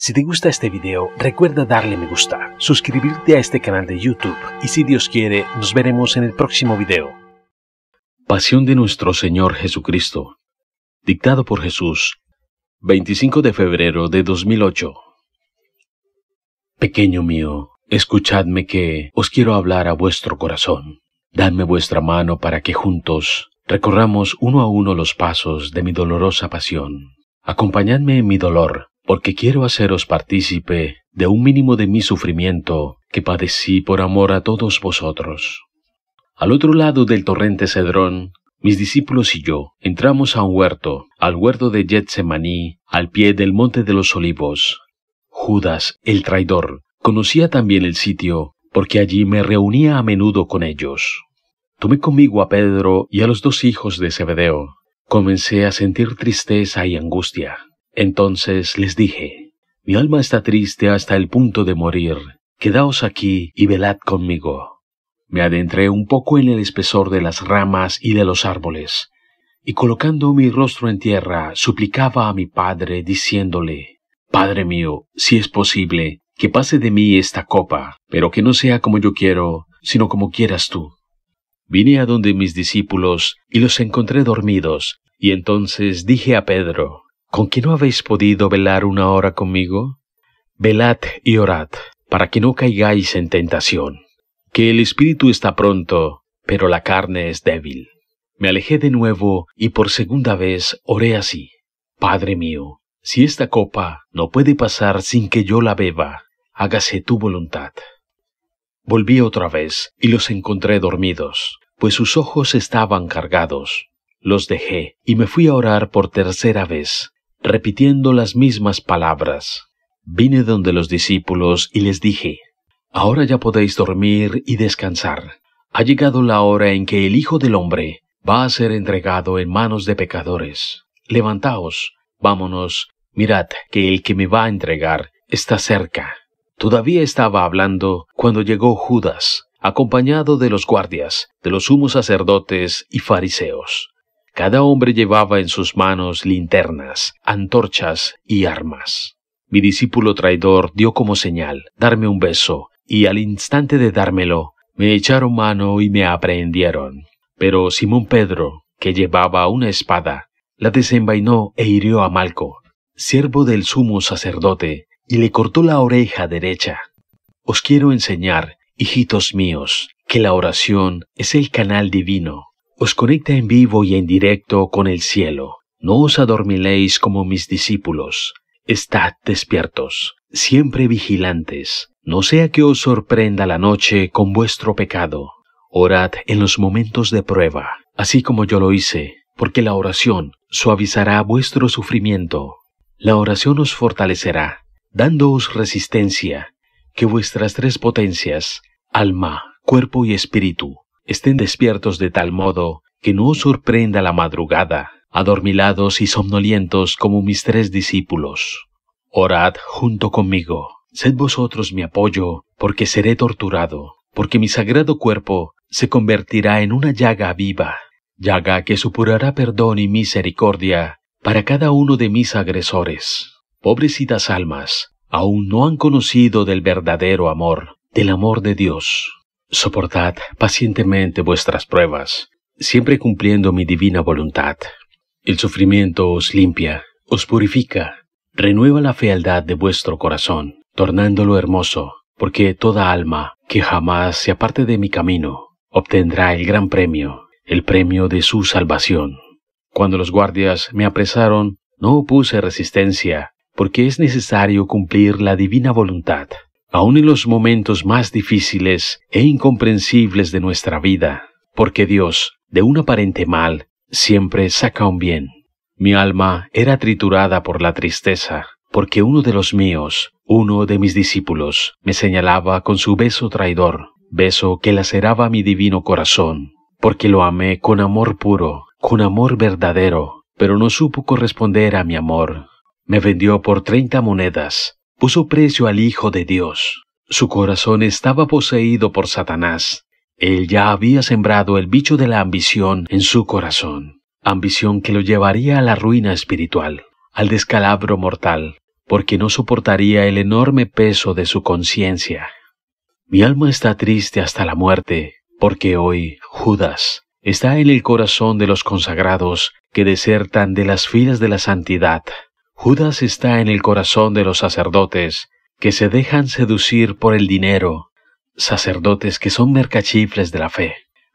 Si te gusta este video, recuerda darle me gusta, suscribirte a este canal de YouTube y si Dios quiere, nos veremos en el próximo video. Pasión de nuestro Señor Jesucristo. Dictado por Jesús. 25 de febrero de 2008. Pequeño mío, escuchadme que os quiero hablar a vuestro corazón. Dadme vuestra mano para que juntos recorramos uno a uno los pasos de mi dolorosa pasión. Acompañadme en mi dolor porque quiero haceros partícipe de un mínimo de mi sufrimiento que padecí por amor a todos vosotros. Al otro lado del torrente Cedrón, mis discípulos y yo entramos a un huerto, al huerto de Getsemaní, al pie del monte de los olivos. Judas, el traidor, conocía también el sitio, porque allí me reunía a menudo con ellos. Tomé conmigo a Pedro y a los dos hijos de Zebedeo. Comencé a sentir tristeza y angustia. Entonces les dije, Mi alma está triste hasta el punto de morir, quedaos aquí y velad conmigo. Me adentré un poco en el espesor de las ramas y de los árboles, y colocando mi rostro en tierra, suplicaba a mi padre, diciéndole, Padre mío, si es posible, que pase de mí esta copa, pero que no sea como yo quiero, sino como quieras tú. Vine a donde mis discípulos y los encontré dormidos, y entonces dije a Pedro, ¿Con qué no habéis podido velar una hora conmigo? Velad y orad, para que no caigáis en tentación, que el espíritu está pronto, pero la carne es débil. Me alejé de nuevo y por segunda vez oré así. Padre mío, si esta copa no puede pasar sin que yo la beba, hágase tu voluntad. Volví otra vez y los encontré dormidos, pues sus ojos estaban cargados. Los dejé y me fui a orar por tercera vez, repitiendo las mismas palabras. Vine donde los discípulos y les dije, Ahora ya podéis dormir y descansar. Ha llegado la hora en que el Hijo del Hombre va a ser entregado en manos de pecadores. Levantaos, vámonos, mirad que el que me va a entregar está cerca. Todavía estaba hablando cuando llegó Judas, acompañado de los guardias, de los sumos sacerdotes y fariseos. Cada hombre llevaba en sus manos linternas, antorchas y armas. Mi discípulo traidor dio como señal darme un beso, y al instante de dármelo, me echaron mano y me aprehendieron. Pero Simón Pedro, que llevaba una espada, la desenvainó e hirió a Malco, siervo del sumo sacerdote, y le cortó la oreja derecha. Os quiero enseñar, hijitos míos, que la oración es el canal divino os conecta en vivo y en directo con el cielo. No os adormiléis como mis discípulos. Estad despiertos, siempre vigilantes, no sea que os sorprenda la noche con vuestro pecado. Orad en los momentos de prueba, así como yo lo hice, porque la oración suavizará vuestro sufrimiento. La oración os fortalecerá, dándoos resistencia, que vuestras tres potencias, alma, cuerpo y espíritu, estén despiertos de tal modo que no os sorprenda la madrugada, adormilados y somnolientos como mis tres discípulos. Orad junto conmigo, sed vosotros mi apoyo, porque seré torturado, porque mi sagrado cuerpo se convertirá en una llaga viva, llaga que supurará perdón y misericordia para cada uno de mis agresores. Pobrecitas almas, aún no han conocido del verdadero amor, del amor de Dios. Soportad pacientemente vuestras pruebas, siempre cumpliendo mi divina voluntad. El sufrimiento os limpia, os purifica, renueva la fealdad de vuestro corazón, tornándolo hermoso, porque toda alma que jamás se aparte de mi camino obtendrá el gran premio, el premio de su salvación. Cuando los guardias me apresaron, no opuse resistencia, porque es necesario cumplir la divina voluntad aun en los momentos más difíciles e incomprensibles de nuestra vida, porque Dios, de un aparente mal, siempre saca un bien. Mi alma era triturada por la tristeza, porque uno de los míos, uno de mis discípulos, me señalaba con su beso traidor, beso que laceraba mi divino corazón, porque lo amé con amor puro, con amor verdadero, pero no supo corresponder a mi amor. Me vendió por treinta monedas, puso precio al Hijo de Dios. Su corazón estaba poseído por Satanás. Él ya había sembrado el bicho de la ambición en su corazón, ambición que lo llevaría a la ruina espiritual, al descalabro mortal, porque no soportaría el enorme peso de su conciencia. Mi alma está triste hasta la muerte, porque hoy Judas está en el corazón de los consagrados que desertan de las filas de la santidad Judas está en el corazón de los sacerdotes, que se dejan seducir por el dinero, sacerdotes que son mercachifles de la fe,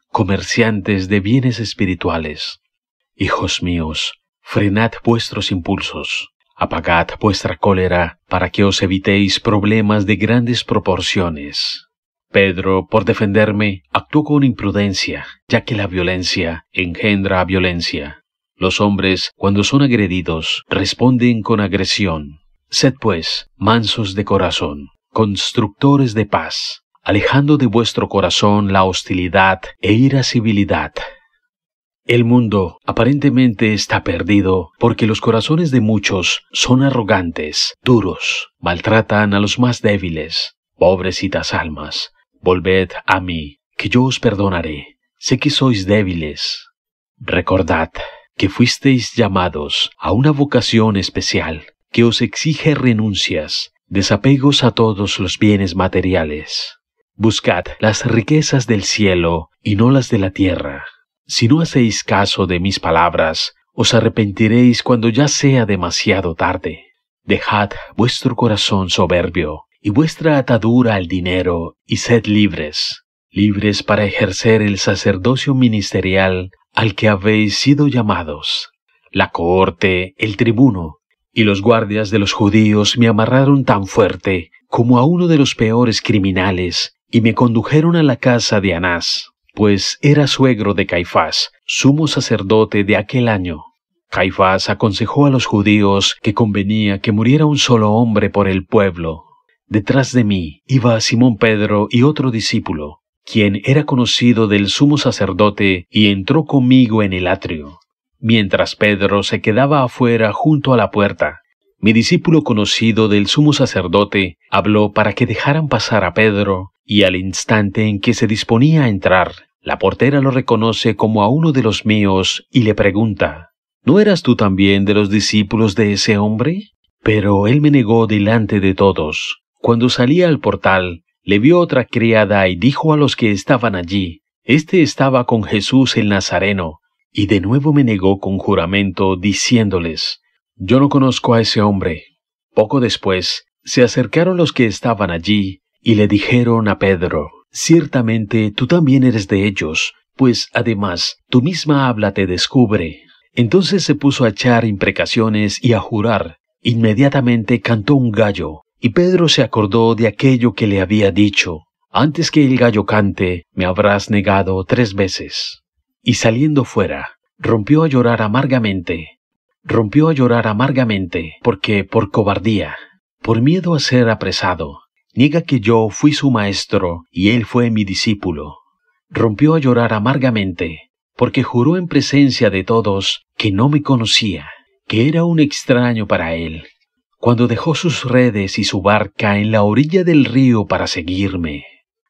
comerciantes de bienes espirituales. Hijos míos, frenad vuestros impulsos, apagad vuestra cólera para que os evitéis problemas de grandes proporciones. Pedro, por defenderme, actuó con imprudencia, ya que la violencia engendra violencia. Los hombres, cuando son agredidos, responden con agresión. Sed pues mansos de corazón, constructores de paz, alejando de vuestro corazón la hostilidad e irascibilidad. El mundo aparentemente está perdido porque los corazones de muchos son arrogantes, duros, maltratan a los más débiles. Pobrecitas almas, volved a mí, que yo os perdonaré. Sé que sois débiles. Recordad, que fuisteis llamados a una vocación especial, que os exige renuncias, desapegos a todos los bienes materiales. Buscad las riquezas del cielo y no las de la tierra. Si no hacéis caso de mis palabras, os arrepentiréis cuando ya sea demasiado tarde. Dejad vuestro corazón soberbio y vuestra atadura al dinero y sed libres, libres para ejercer el sacerdocio ministerial al que habéis sido llamados. La corte, el tribuno y los guardias de los judíos me amarraron tan fuerte como a uno de los peores criminales y me condujeron a la casa de Anás, pues era suegro de Caifás, sumo sacerdote de aquel año. Caifás aconsejó a los judíos que convenía que muriera un solo hombre por el pueblo. Detrás de mí iba Simón Pedro y otro discípulo, quien era conocido del sumo sacerdote, y entró conmigo en el atrio, mientras Pedro se quedaba afuera junto a la puerta. Mi discípulo conocido del sumo sacerdote habló para que dejaran pasar a Pedro, y al instante en que se disponía a entrar, la portera lo reconoce como a uno de los míos y le pregunta, ¿No eras tú también de los discípulos de ese hombre? Pero él me negó delante de todos. Cuando salía al portal, le vio otra criada y dijo a los que estaban allí, Este estaba con Jesús el Nazareno, y de nuevo me negó con juramento, diciéndoles, Yo no conozco a ese hombre. Poco después, se acercaron los que estaban allí, y le dijeron a Pedro, Ciertamente tú también eres de ellos, pues además tu misma habla te descubre. Entonces se puso a echar imprecaciones y a jurar. Inmediatamente cantó un gallo, y Pedro se acordó de aquello que le había dicho, antes que el gallo cante, me habrás negado tres veces. Y saliendo fuera, rompió a llorar amargamente, rompió a llorar amargamente, porque por cobardía, por miedo a ser apresado, niega que yo fui su maestro y él fue mi discípulo. Rompió a llorar amargamente, porque juró en presencia de todos que no me conocía, que era un extraño para él, cuando dejó sus redes y su barca en la orilla del río para seguirme.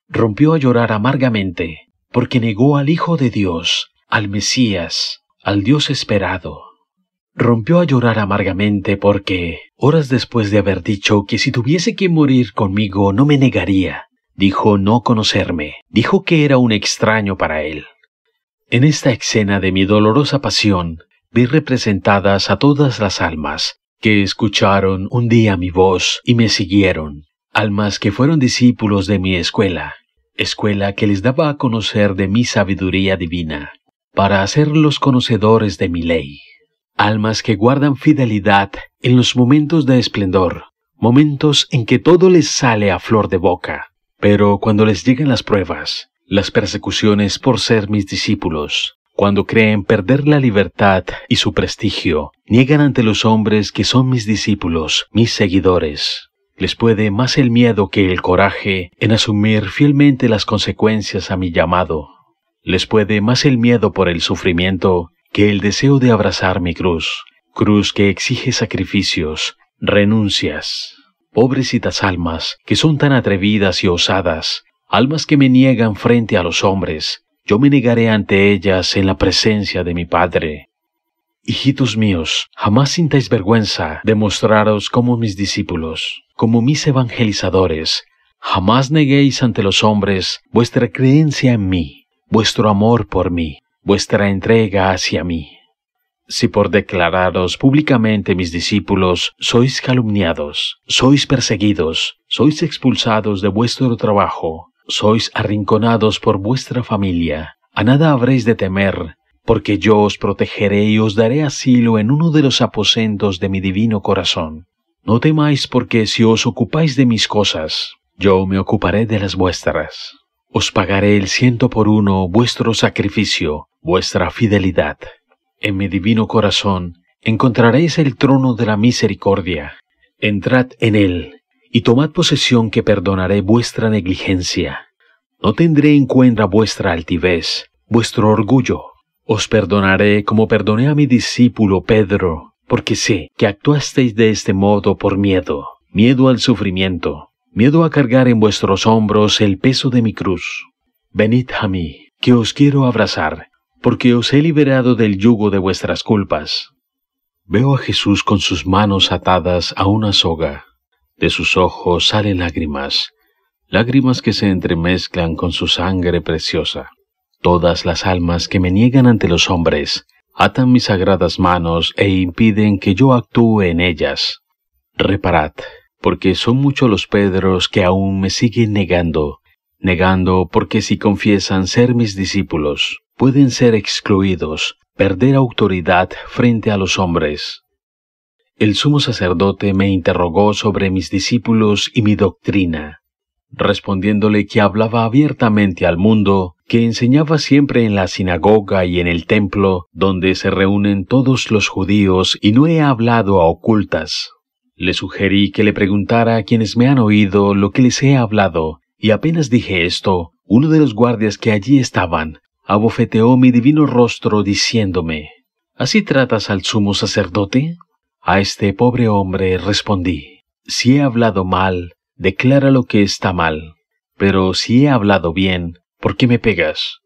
Rompió a llorar amargamente, porque negó al Hijo de Dios, al Mesías, al Dios esperado. Rompió a llorar amargamente porque, horas después de haber dicho que si tuviese que morir conmigo no me negaría, dijo no conocerme, dijo que era un extraño para él. En esta escena de mi dolorosa pasión, vi representadas a todas las almas, que escucharon un día mi voz y me siguieron, almas que fueron discípulos de mi escuela, escuela que les daba a conocer de mi sabiduría divina, para hacerlos conocedores de mi ley, almas que guardan fidelidad en los momentos de esplendor, momentos en que todo les sale a flor de boca, pero cuando les llegan las pruebas, las persecuciones por ser mis discípulos, cuando creen perder la libertad y su prestigio, niegan ante los hombres que son mis discípulos, mis seguidores. Les puede más el miedo que el coraje en asumir fielmente las consecuencias a mi llamado. Les puede más el miedo por el sufrimiento que el deseo de abrazar mi cruz, cruz que exige sacrificios, renuncias. Pobrecitas almas que son tan atrevidas y osadas, almas que me niegan frente a los hombres, yo me negaré ante ellas en la presencia de mi Padre. Hijitos míos, jamás sintáis vergüenza de mostraros como mis discípulos, como mis evangelizadores. Jamás neguéis ante los hombres vuestra creencia en mí, vuestro amor por mí, vuestra entrega hacia mí. Si por declararos públicamente mis discípulos sois calumniados, sois perseguidos, sois expulsados de vuestro trabajo, sois arrinconados por vuestra familia, a nada habréis de temer, porque yo os protegeré y os daré asilo en uno de los aposentos de mi divino corazón. No temáis porque si os ocupáis de mis cosas, yo me ocuparé de las vuestras. Os pagaré el ciento por uno vuestro sacrificio, vuestra fidelidad. En mi divino corazón encontraréis el trono de la misericordia. Entrad en él y tomad posesión que perdonaré vuestra negligencia. No tendré en cuenta vuestra altivez, vuestro orgullo. Os perdonaré como perdoné a mi discípulo Pedro, porque sé que actuasteis de este modo por miedo, miedo al sufrimiento, miedo a cargar en vuestros hombros el peso de mi cruz. Venid a mí, que os quiero abrazar, porque os he liberado del yugo de vuestras culpas. Veo a Jesús con sus manos atadas a una soga, de sus ojos salen lágrimas, lágrimas que se entremezclan con su sangre preciosa. Todas las almas que me niegan ante los hombres atan mis sagradas manos e impiden que yo actúe en ellas. Reparad, porque son muchos los Pedros que aún me siguen negando, negando porque si confiesan ser mis discípulos, pueden ser excluidos, perder autoridad frente a los hombres el sumo sacerdote me interrogó sobre mis discípulos y mi doctrina, respondiéndole que hablaba abiertamente al mundo, que enseñaba siempre en la sinagoga y en el templo, donde se reúnen todos los judíos, y no he hablado a ocultas. Le sugerí que le preguntara a quienes me han oído lo que les he hablado, y apenas dije esto, uno de los guardias que allí estaban, abofeteó mi divino rostro diciéndome, ¿Así tratas al sumo sacerdote? A este pobre hombre respondí, si he hablado mal, declara lo que está mal, pero si he hablado bien, ¿por qué me pegas?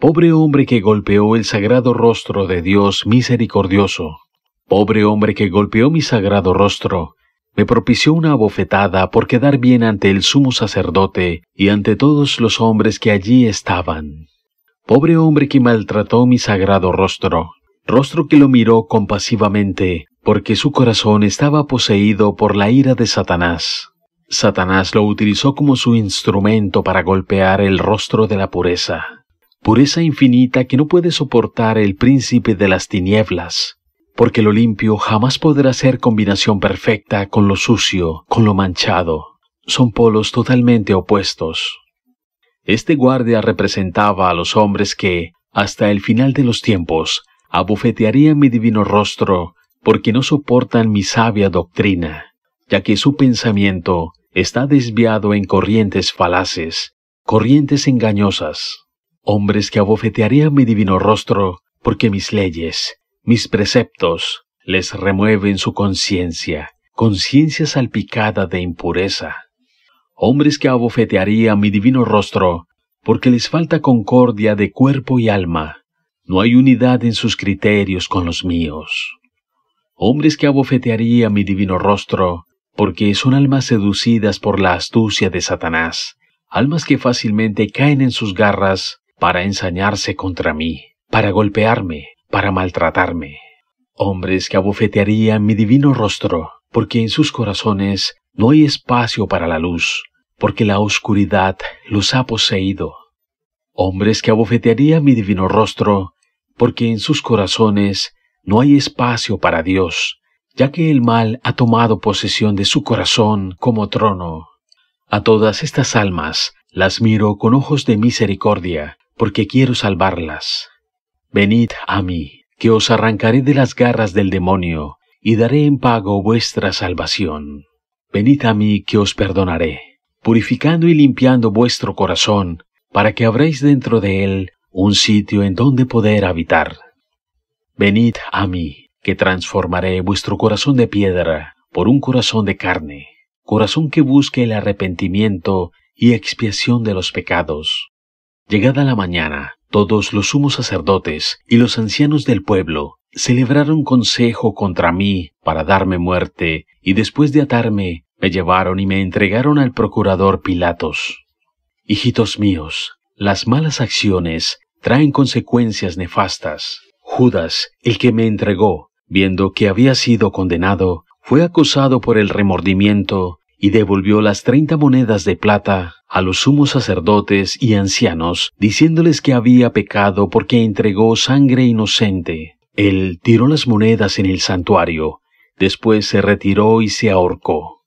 Pobre hombre que golpeó el sagrado rostro de Dios misericordioso, pobre hombre que golpeó mi sagrado rostro, me propició una bofetada por quedar bien ante el sumo sacerdote y ante todos los hombres que allí estaban. Pobre hombre que maltrató mi sagrado rostro, rostro que lo miró compasivamente, porque su corazón estaba poseído por la ira de Satanás. Satanás lo utilizó como su instrumento para golpear el rostro de la pureza, pureza infinita que no puede soportar el príncipe de las tinieblas, porque lo limpio jamás podrá ser combinación perfecta con lo sucio, con lo manchado. Son polos totalmente opuestos. Este guardia representaba a los hombres que, hasta el final de los tiempos, abofetearían mi divino rostro, porque no soportan mi sabia doctrina, ya que su pensamiento está desviado en corrientes falaces, corrientes engañosas, hombres que abofetearían mi divino rostro, porque mis leyes, mis preceptos, les remueven su conciencia, conciencia salpicada de impureza. Hombres que abofetearía mi divino rostro, porque les falta concordia de cuerpo y alma, no hay unidad en sus criterios con los míos. Hombres que abofetearía mi divino rostro, porque son almas seducidas por la astucia de Satanás, almas que fácilmente caen en sus garras para ensañarse contra mí, para golpearme, para maltratarme. Hombres que abofetearían mi divino rostro, porque en sus corazones no hay espacio para la luz, porque la oscuridad los ha poseído. Hombres que abofetearía mi divino rostro, porque en sus corazones no hay espacio para Dios, ya que el mal ha tomado posesión de su corazón como trono. A todas estas almas las miro con ojos de misericordia, porque quiero salvarlas. Venid a mí, que os arrancaré de las garras del demonio, y daré en pago vuestra salvación. Venid a mí, que os perdonaré, purificando y limpiando vuestro corazón, para que habréis dentro de él un sitio en donde poder habitar. Venid a mí, que transformaré vuestro corazón de piedra por un corazón de carne, corazón que busque el arrepentimiento y expiación de los pecados. Llegada la mañana, todos los sumos sacerdotes y los ancianos del pueblo celebraron consejo contra mí para darme muerte, y después de atarme, me llevaron y me entregaron al procurador Pilatos. Hijitos míos, las malas acciones traen consecuencias nefastas. Judas, el que me entregó, viendo que había sido condenado, fue acosado por el remordimiento y devolvió las treinta monedas de plata a los sumos sacerdotes y ancianos, diciéndoles que había pecado porque entregó sangre inocente. Él tiró las monedas en el santuario, después se retiró y se ahorcó.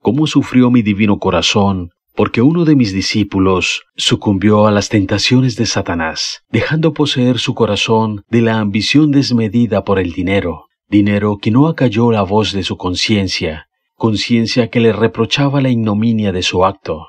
¿Cómo sufrió mi divino corazón porque uno de mis discípulos sucumbió a las tentaciones de Satanás, dejando poseer su corazón de la ambición desmedida por el dinero, dinero que no acalló la voz de su conciencia, conciencia que le reprochaba la ignominia de su acto.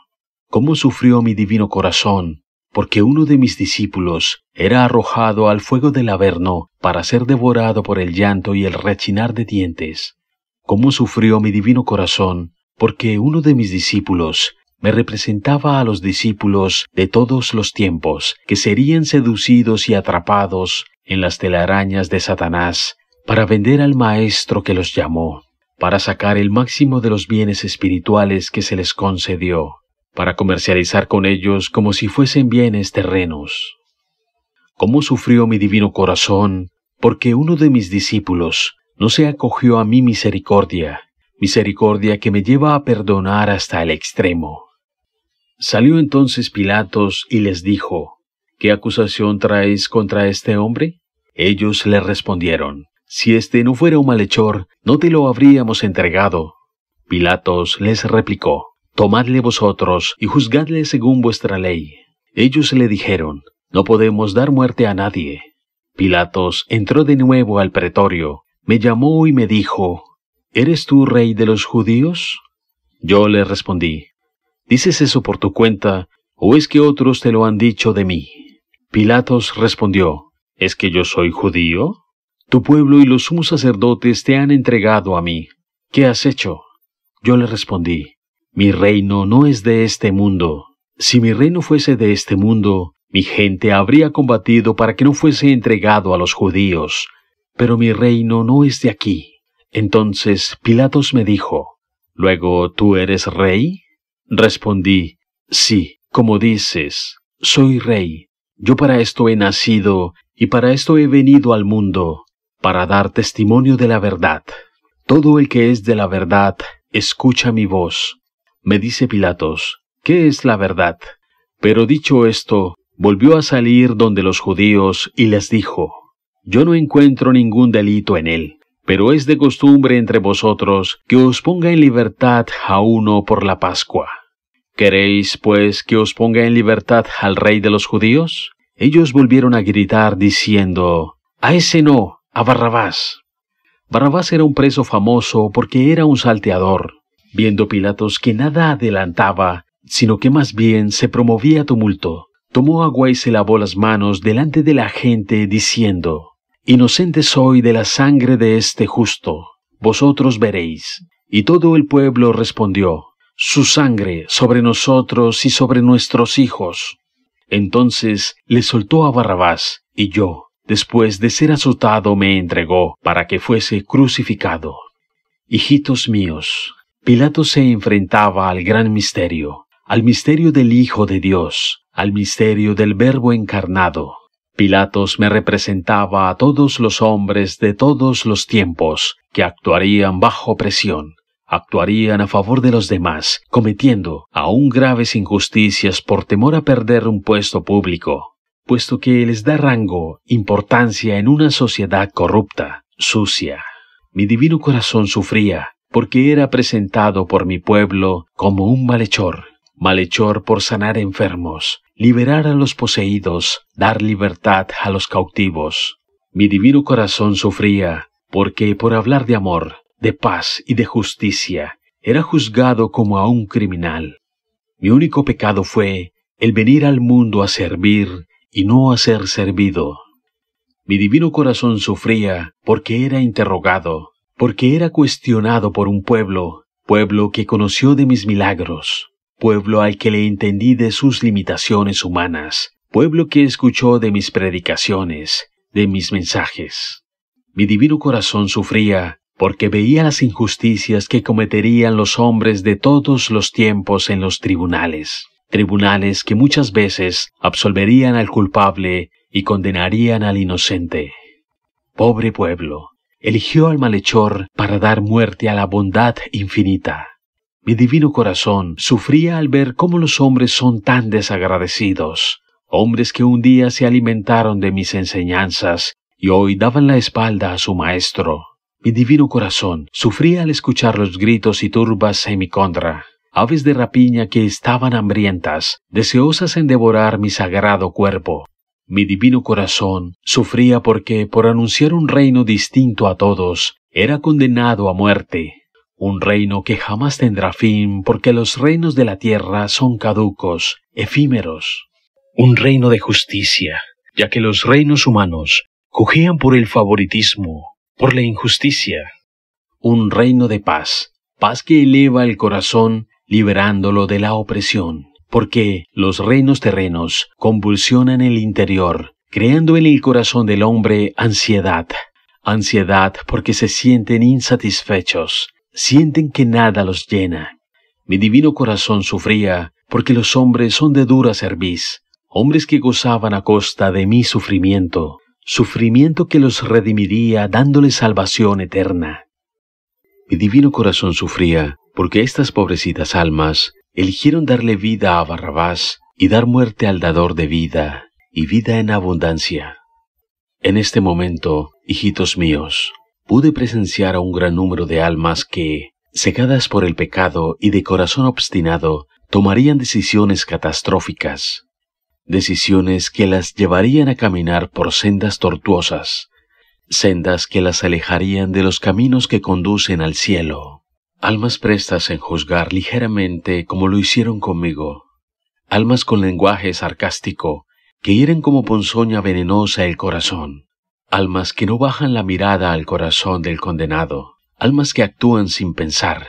¿Cómo sufrió mi divino corazón? Porque uno de mis discípulos era arrojado al fuego del Averno para ser devorado por el llanto y el rechinar de dientes. ¿Cómo sufrió mi divino corazón? Porque uno de mis discípulos me representaba a los discípulos de todos los tiempos que serían seducidos y atrapados en las telarañas de Satanás para vender al Maestro que los llamó, para sacar el máximo de los bienes espirituales que se les concedió, para comercializar con ellos como si fuesen bienes terrenos. ¿Cómo sufrió mi divino corazón porque uno de mis discípulos no se acogió a mi misericordia, misericordia que me lleva a perdonar hasta el extremo? Salió entonces Pilatos y les dijo, ¿Qué acusación traéis contra este hombre? Ellos le respondieron, Si este no fuera un malhechor, no te lo habríamos entregado. Pilatos les replicó, Tomadle vosotros y juzgadle según vuestra ley. Ellos le dijeron, No podemos dar muerte a nadie. Pilatos entró de nuevo al pretorio, me llamó y me dijo, ¿Eres tú rey de los judíos? Yo le respondí, ¿Dices eso por tu cuenta, o es que otros te lo han dicho de mí? Pilatos respondió, ¿Es que yo soy judío? Tu pueblo y los sumos sacerdotes te han entregado a mí. ¿Qué has hecho? Yo le respondí, Mi reino no es de este mundo. Si mi reino fuese de este mundo, mi gente habría combatido para que no fuese entregado a los judíos. Pero mi reino no es de aquí. Entonces Pilatos me dijo, ¿Luego tú eres rey? Respondí, Sí, como dices, soy rey. Yo para esto he nacido y para esto he venido al mundo, para dar testimonio de la verdad. Todo el que es de la verdad, escucha mi voz. Me dice Pilatos, ¿qué es la verdad? Pero dicho esto, volvió a salir donde los judíos y les dijo, Yo no encuentro ningún delito en él, pero es de costumbre entre vosotros que os ponga en libertad a uno por la Pascua. ¿Queréis, pues, que os ponga en libertad al rey de los judíos? Ellos volvieron a gritar diciendo, A ese no, a Barrabás. Barrabás era un preso famoso porque era un salteador. Viendo Pilatos que nada adelantaba, sino que más bien se promovía tumulto, tomó agua y se lavó las manos delante de la gente, diciendo, Inocente soy de la sangre de este justo, vosotros veréis. Y todo el pueblo respondió, su sangre sobre nosotros y sobre nuestros hijos. Entonces le soltó a Barrabás, y yo, después de ser azotado, me entregó para que fuese crucificado. Hijitos míos, Pilato se enfrentaba al gran misterio, al misterio del Hijo de Dios, al misterio del Verbo encarnado. Pilatos me representaba a todos los hombres de todos los tiempos que actuarían bajo presión, actuarían a favor de los demás, cometiendo aún graves injusticias por temor a perder un puesto público, puesto que les da rango, importancia en una sociedad corrupta, sucia. Mi divino corazón sufría, porque era presentado por mi pueblo como un malhechor, malhechor por sanar enfermos, liberar a los poseídos, dar libertad a los cautivos. Mi divino corazón sufría, porque por hablar de amor de paz y de justicia, era juzgado como a un criminal. Mi único pecado fue el venir al mundo a servir y no a ser servido. Mi divino corazón sufría porque era interrogado, porque era cuestionado por un pueblo, pueblo que conoció de mis milagros, pueblo al que le entendí de sus limitaciones humanas, pueblo que escuchó de mis predicaciones, de mis mensajes. Mi divino corazón sufría porque veía las injusticias que cometerían los hombres de todos los tiempos en los tribunales, tribunales que muchas veces absolverían al culpable y condenarían al inocente. Pobre pueblo, eligió al malhechor para dar muerte a la bondad infinita. Mi divino corazón sufría al ver cómo los hombres son tan desagradecidos, hombres que un día se alimentaron de mis enseñanzas y hoy daban la espalda a su maestro mi divino corazón sufría al escuchar los gritos y turbas contra, aves de rapiña que estaban hambrientas, deseosas en devorar mi sagrado cuerpo. Mi divino corazón sufría porque, por anunciar un reino distinto a todos, era condenado a muerte, un reino que jamás tendrá fin porque los reinos de la tierra son caducos, efímeros. Un reino de justicia, ya que los reinos humanos cogían por el favoritismo, por la injusticia. Un reino de paz, paz que eleva el corazón, liberándolo de la opresión, porque los reinos terrenos convulsionan el interior, creando en el corazón del hombre ansiedad, ansiedad porque se sienten insatisfechos, sienten que nada los llena. Mi divino corazón sufría porque los hombres son de dura cerviz, hombres que gozaban a costa de mi sufrimiento, sufrimiento que los redimiría dándoles salvación eterna. Mi divino corazón sufría porque estas pobrecitas almas eligieron darle vida a Barrabás y dar muerte al dador de vida, y vida en abundancia. En este momento, hijitos míos, pude presenciar a un gran número de almas que, cegadas por el pecado y de corazón obstinado, tomarían decisiones catastróficas decisiones que las llevarían a caminar por sendas tortuosas, sendas que las alejarían de los caminos que conducen al cielo. Almas prestas en juzgar ligeramente como lo hicieron conmigo. Almas con lenguaje sarcástico que hieren como ponzoña venenosa el corazón. Almas que no bajan la mirada al corazón del condenado. Almas que actúan sin pensar.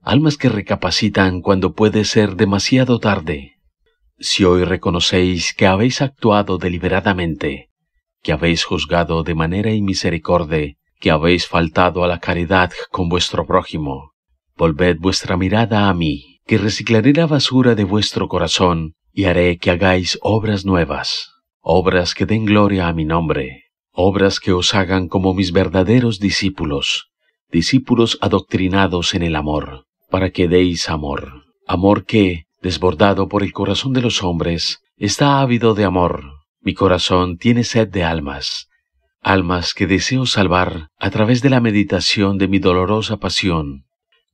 Almas que recapacitan cuando puede ser demasiado tarde si hoy reconocéis que habéis actuado deliberadamente, que habéis juzgado de manera inmisericorde, que habéis faltado a la caridad con vuestro prójimo, volved vuestra mirada a mí, que reciclaré la basura de vuestro corazón y haré que hagáis obras nuevas, obras que den gloria a mi nombre, obras que os hagan como mis verdaderos discípulos, discípulos adoctrinados en el amor, para que deis amor, amor que, desbordado por el corazón de los hombres, está ávido de amor. Mi corazón tiene sed de almas, almas que deseo salvar a través de la meditación de mi dolorosa pasión,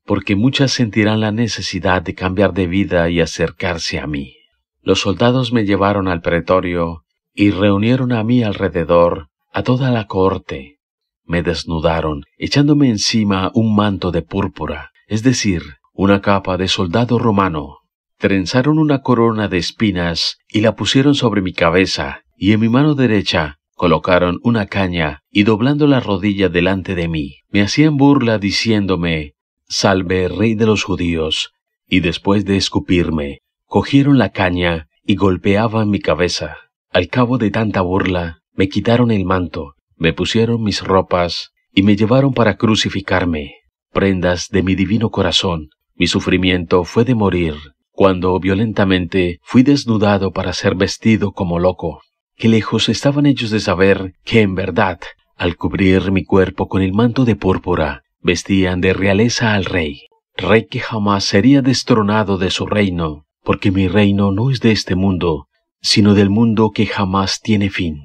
porque muchas sentirán la necesidad de cambiar de vida y acercarse a mí. Los soldados me llevaron al pretorio y reunieron a mí alrededor a toda la corte. Me desnudaron, echándome encima un manto de púrpura, es decir, una capa de soldado romano, trenzaron una corona de espinas y la pusieron sobre mi cabeza, y en mi mano derecha colocaron una caña y doblando la rodilla delante de mí, me hacían burla diciéndome, Salve, rey de los judíos. Y después de escupirme, cogieron la caña y golpeaban mi cabeza. Al cabo de tanta burla, me quitaron el manto, me pusieron mis ropas y me llevaron para crucificarme, prendas de mi divino corazón. Mi sufrimiento fue de morir cuando violentamente fui desnudado para ser vestido como loco. Qué lejos estaban ellos de saber que en verdad, al cubrir mi cuerpo con el manto de púrpura, vestían de realeza al rey, rey que jamás sería destronado de su reino, porque mi reino no es de este mundo, sino del mundo que jamás tiene fin.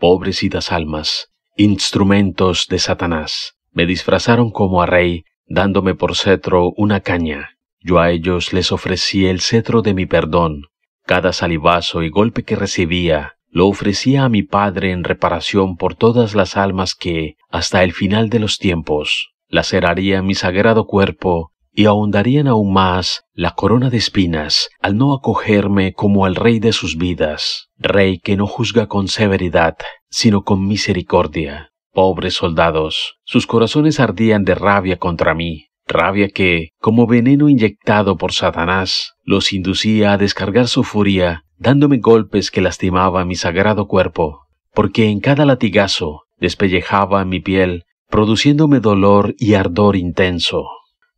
Pobrecitas almas, instrumentos de Satanás, me disfrazaron como a rey, dándome por cetro una caña. Yo a ellos les ofrecí el cetro de mi perdón. Cada salivazo y golpe que recibía, lo ofrecía a mi Padre en reparación por todas las almas que, hasta el final de los tiempos, laceraría mi sagrado cuerpo y ahondarían aún más la corona de espinas al no acogerme como al Rey de sus vidas, Rey que no juzga con severidad, sino con misericordia. Pobres soldados, sus corazones ardían de rabia contra mí, rabia que, como veneno inyectado por Satanás, los inducía a descargar su furia, dándome golpes que lastimaba mi sagrado cuerpo, porque en cada latigazo despellejaba mi piel, produciéndome dolor y ardor intenso.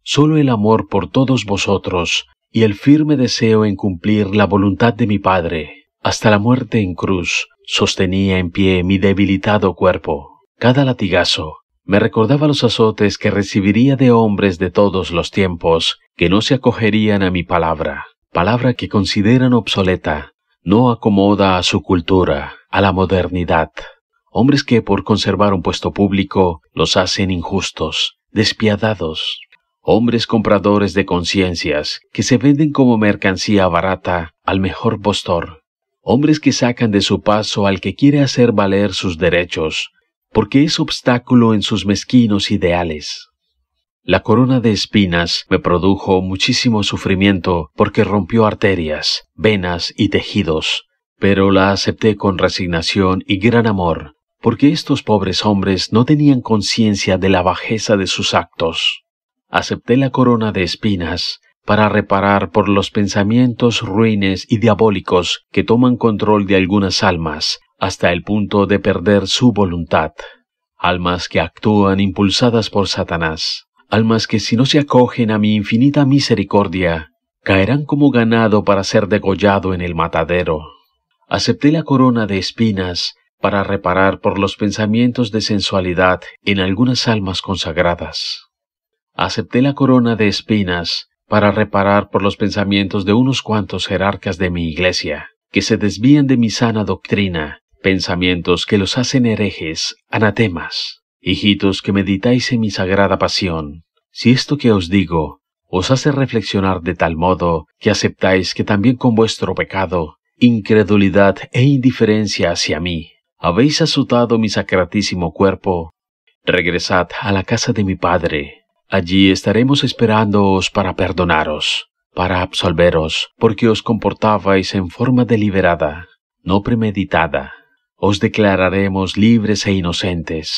Solo el amor por todos vosotros y el firme deseo en cumplir la voluntad de mi Padre, hasta la muerte en cruz, sostenía en pie mi debilitado cuerpo. Cada latigazo, me recordaba los azotes que recibiría de hombres de todos los tiempos, que no se acogerían a mi palabra, palabra que consideran obsoleta, no acomoda a su cultura, a la modernidad, hombres que por conservar un puesto público los hacen injustos, despiadados, hombres compradores de conciencias que se venden como mercancía barata al mejor postor, hombres que sacan de su paso al que quiere hacer valer sus derechos, porque es obstáculo en sus mezquinos ideales. La corona de espinas me produjo muchísimo sufrimiento porque rompió arterias, venas y tejidos, pero la acepté con resignación y gran amor, porque estos pobres hombres no tenían conciencia de la bajeza de sus actos. Acepté la corona de espinas para reparar por los pensamientos ruines y diabólicos que toman control de algunas almas, hasta el punto de perder su voluntad, almas que actúan impulsadas por Satanás, almas que si no se acogen a mi infinita misericordia, caerán como ganado para ser degollado en el matadero. Acepté la corona de espinas para reparar por los pensamientos de sensualidad en algunas almas consagradas. Acepté la corona de espinas para reparar por los pensamientos de unos cuantos jerarcas de mi iglesia, que se desvían de mi sana doctrina pensamientos que los hacen herejes, anatemas. Hijitos que meditáis en mi sagrada pasión, si esto que os digo os hace reflexionar de tal modo que aceptáis que también con vuestro pecado, incredulidad e indiferencia hacia mí, habéis azotado mi sacratísimo cuerpo, regresad a la casa de mi Padre. Allí estaremos esperándoos para perdonaros, para absolveros, porque os comportabais en forma deliberada, no premeditada, os declararemos libres e inocentes.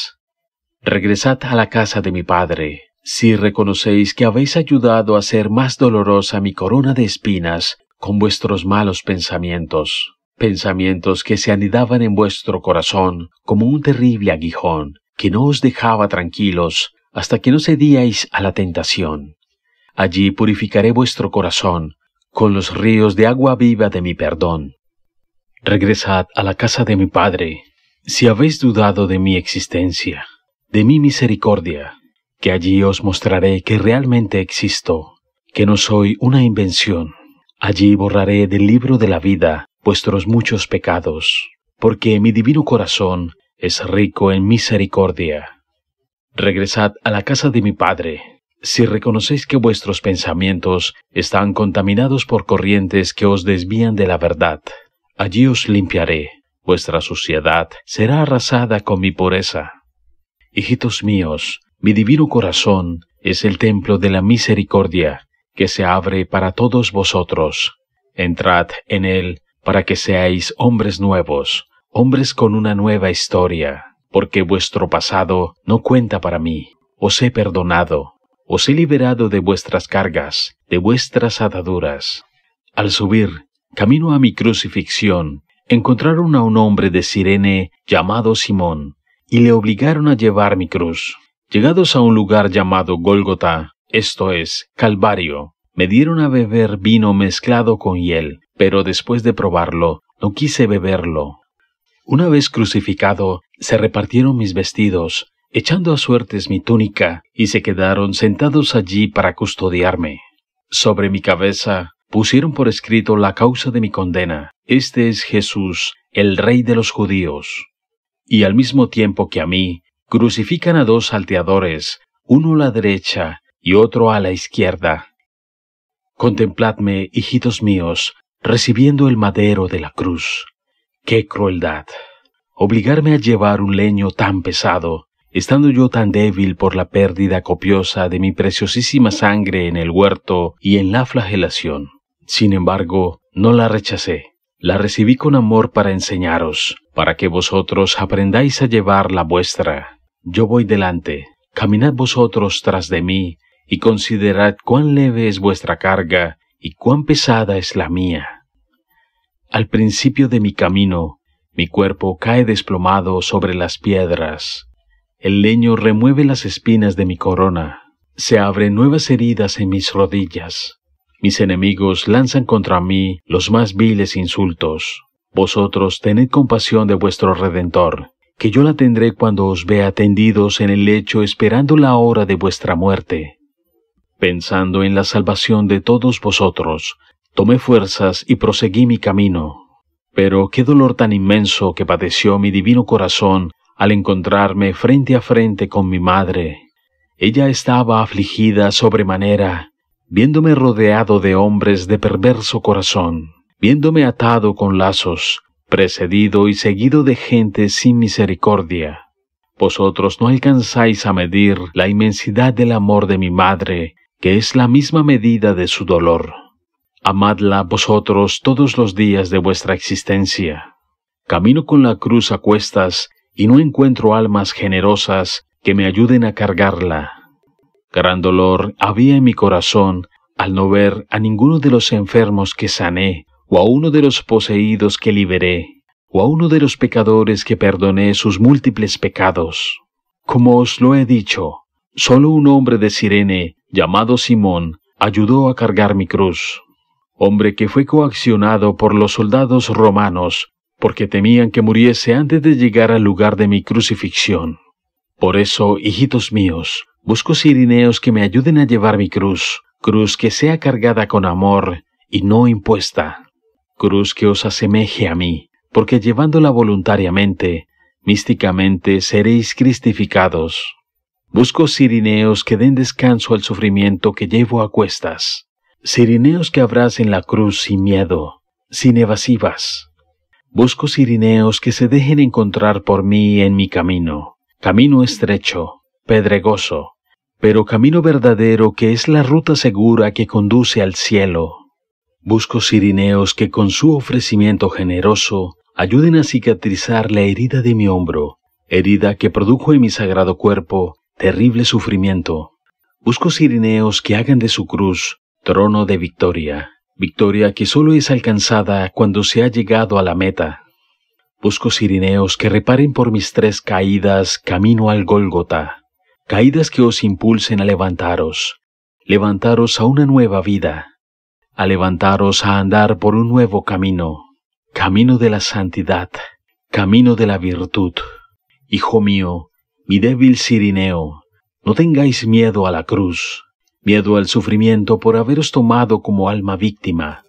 Regresad a la casa de mi Padre, si reconocéis que habéis ayudado a hacer más dolorosa mi corona de espinas con vuestros malos pensamientos, pensamientos que se anidaban en vuestro corazón como un terrible aguijón, que no os dejaba tranquilos hasta que no cedíais a la tentación. Allí purificaré vuestro corazón con los ríos de agua viva de mi perdón. Regresad a la casa de mi Padre, si habéis dudado de mi existencia, de mi misericordia, que allí os mostraré que realmente existo, que no soy una invención. Allí borraré del libro de la vida vuestros muchos pecados, porque mi divino corazón es rico en misericordia. Regresad a la casa de mi Padre, si reconocéis que vuestros pensamientos están contaminados por corrientes que os desvían de la verdad. Allí os limpiaré, vuestra suciedad será arrasada con mi pureza. Hijitos míos, mi divino corazón es el templo de la misericordia, que se abre para todos vosotros. Entrad en él para que seáis hombres nuevos, hombres con una nueva historia, porque vuestro pasado no cuenta para mí. Os he perdonado, os he liberado de vuestras cargas, de vuestras ataduras. Al subir Camino a mi crucifixión, encontraron a un hombre de Sirene llamado Simón, y le obligaron a llevar mi cruz. Llegados a un lugar llamado Gólgota, esto es, Calvario, me dieron a beber vino mezclado con hiel, pero después de probarlo, no quise beberlo. Una vez crucificado, se repartieron mis vestidos, echando a suertes mi túnica, y se quedaron sentados allí para custodiarme. Sobre mi cabeza pusieron por escrito la causa de mi condena. Este es Jesús, el Rey de los judíos. Y al mismo tiempo que a mí, crucifican a dos salteadores, uno a la derecha y otro a la izquierda. Contempladme, hijitos míos, recibiendo el madero de la cruz. ¡Qué crueldad! Obligarme a llevar un leño tan pesado, estando yo tan débil por la pérdida copiosa de mi preciosísima sangre en el huerto y en la flagelación. Sin embargo, no la rechacé. La recibí con amor para enseñaros, para que vosotros aprendáis a llevar la vuestra. Yo voy delante, caminad vosotros tras de mí, y considerad cuán leve es vuestra carga y cuán pesada es la mía. Al principio de mi camino, mi cuerpo cae desplomado sobre las piedras. El leño remueve las espinas de mi corona. Se abren nuevas heridas en mis rodillas. Mis enemigos lanzan contra mí los más viles insultos. Vosotros tened compasión de vuestro Redentor, que yo la tendré cuando os vea tendidos en el lecho esperando la hora de vuestra muerte. Pensando en la salvación de todos vosotros, tomé fuerzas y proseguí mi camino. Pero qué dolor tan inmenso que padeció mi divino corazón al encontrarme frente a frente con mi madre. Ella estaba afligida sobremanera viéndome rodeado de hombres de perverso corazón, viéndome atado con lazos, precedido y seguido de gente sin misericordia. Vosotros no alcanzáis a medir la inmensidad del amor de mi madre, que es la misma medida de su dolor. Amadla vosotros todos los días de vuestra existencia. Camino con la cruz a cuestas y no encuentro almas generosas que me ayuden a cargarla. Gran dolor había en mi corazón al no ver a ninguno de los enfermos que sané, o a uno de los poseídos que liberé, o a uno de los pecadores que perdoné sus múltiples pecados. Como os lo he dicho, solo un hombre de Sirene, llamado Simón, ayudó a cargar mi cruz, hombre que fue coaccionado por los soldados romanos, porque temían que muriese antes de llegar al lugar de mi crucifixión. Por eso, hijitos míos, Busco sirineos que me ayuden a llevar mi cruz, cruz que sea cargada con amor y no impuesta, cruz que os asemeje a mí, porque llevándola voluntariamente, místicamente seréis cristificados. Busco sirineos que den descanso al sufrimiento que llevo a cuestas, sirineos que abracen la cruz sin miedo, sin evasivas. Busco sirineos que se dejen encontrar por mí en mi camino, camino estrecho, pedregoso, pero camino verdadero que es la ruta segura que conduce al cielo. Busco sirineos que con su ofrecimiento generoso ayuden a cicatrizar la herida de mi hombro, herida que produjo en mi sagrado cuerpo terrible sufrimiento. Busco sirineos que hagan de su cruz trono de victoria, victoria que solo es alcanzada cuando se ha llegado a la meta. Busco sirineos que reparen por mis tres caídas camino al Gólgota caídas que os impulsen a levantaros, levantaros a una nueva vida, a levantaros a andar por un nuevo camino, camino de la santidad, camino de la virtud. Hijo mío, mi débil Sirineo, no tengáis miedo a la cruz, miedo al sufrimiento por haberos tomado como alma víctima,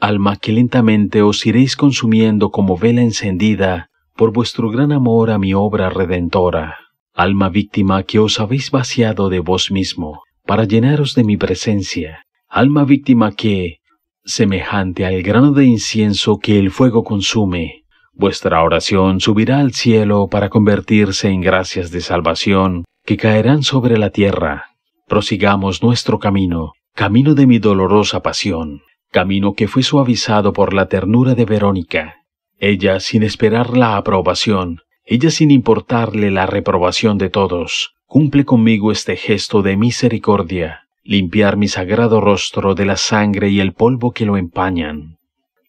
alma que lentamente os iréis consumiendo como vela encendida por vuestro gran amor a mi obra redentora alma víctima que os habéis vaciado de vos mismo para llenaros de mi presencia, alma víctima que, semejante al grano de incienso que el fuego consume, vuestra oración subirá al cielo para convertirse en gracias de salvación que caerán sobre la tierra. Prosigamos nuestro camino, camino de mi dolorosa pasión, camino que fue suavizado por la ternura de Verónica. Ella, sin esperar la aprobación, ella sin importarle la reprobación de todos, cumple conmigo este gesto de misericordia, limpiar mi sagrado rostro de la sangre y el polvo que lo empañan.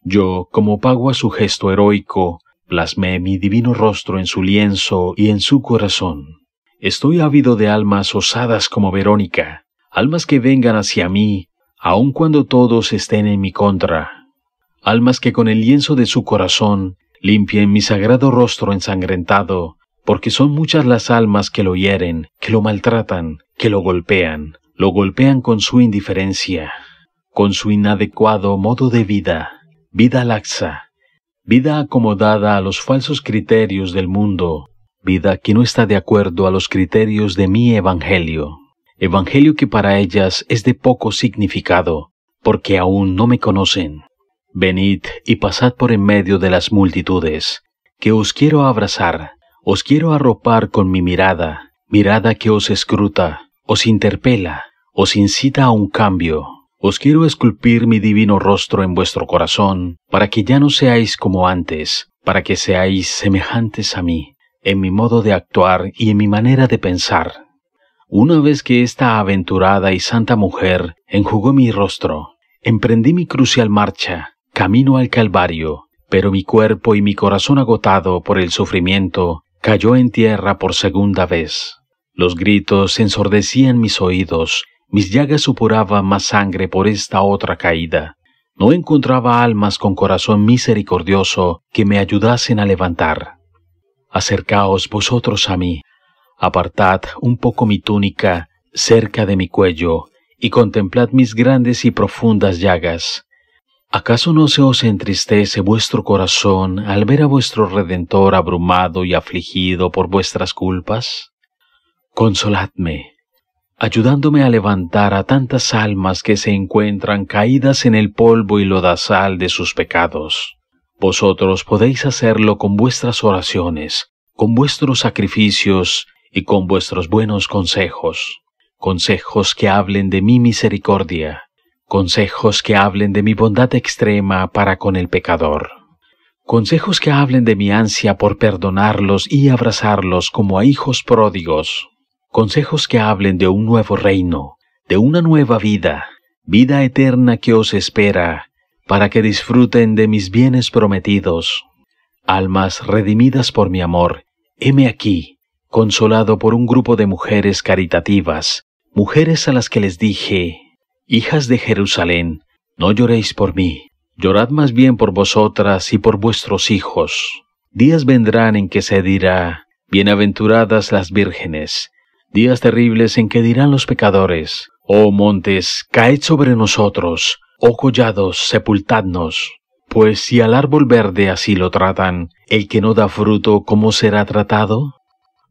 Yo, como pago a su gesto heroico, plasmé mi divino rostro en su lienzo y en su corazón. Estoy ávido de almas osadas como Verónica, almas que vengan hacia mí, aun cuando todos estén en mi contra, almas que con el lienzo de su corazón limpien mi sagrado rostro ensangrentado, porque son muchas las almas que lo hieren, que lo maltratan, que lo golpean, lo golpean con su indiferencia, con su inadecuado modo de vida, vida laxa, vida acomodada a los falsos criterios del mundo, vida que no está de acuerdo a los criterios de mi evangelio, evangelio que para ellas es de poco significado, porque aún no me conocen. Venid y pasad por en medio de las multitudes, que os quiero abrazar, os quiero arropar con mi mirada, mirada que os escruta, os interpela, os incita a un cambio. Os quiero esculpir mi divino rostro en vuestro corazón, para que ya no seáis como antes, para que seáis semejantes a mí, en mi modo de actuar y en mi manera de pensar. Una vez que esta aventurada y santa mujer enjugó mi rostro, emprendí mi crucial marcha, camino al Calvario, pero mi cuerpo y mi corazón agotado por el sufrimiento cayó en tierra por segunda vez. Los gritos ensordecían mis oídos, mis llagas supuraban más sangre por esta otra caída. No encontraba almas con corazón misericordioso que me ayudasen a levantar. Acercaos vosotros a mí, apartad un poco mi túnica cerca de mi cuello, y contemplad mis grandes y profundas llagas, ¿Acaso no se os entristece vuestro corazón al ver a vuestro Redentor abrumado y afligido por vuestras culpas? Consoladme, ayudándome a levantar a tantas almas que se encuentran caídas en el polvo y lodazal de sus pecados. Vosotros podéis hacerlo con vuestras oraciones, con vuestros sacrificios y con vuestros buenos consejos, consejos que hablen de mi misericordia Consejos que hablen de mi bondad extrema para con el pecador. Consejos que hablen de mi ansia por perdonarlos y abrazarlos como a hijos pródigos. Consejos que hablen de un nuevo reino, de una nueva vida, vida eterna que os espera, para que disfruten de mis bienes prometidos. Almas redimidas por mi amor, heme aquí, consolado por un grupo de mujeres caritativas, mujeres a las que les dije, Hijas de Jerusalén, no lloréis por mí, llorad más bien por vosotras y por vuestros hijos. Días vendrán en que se dirá, Bienaventuradas las vírgenes, días terribles en que dirán los pecadores, Oh montes, caed sobre nosotros, oh collados, sepultadnos. Pues si al árbol verde así lo tratan, el que no da fruto, ¿cómo será tratado?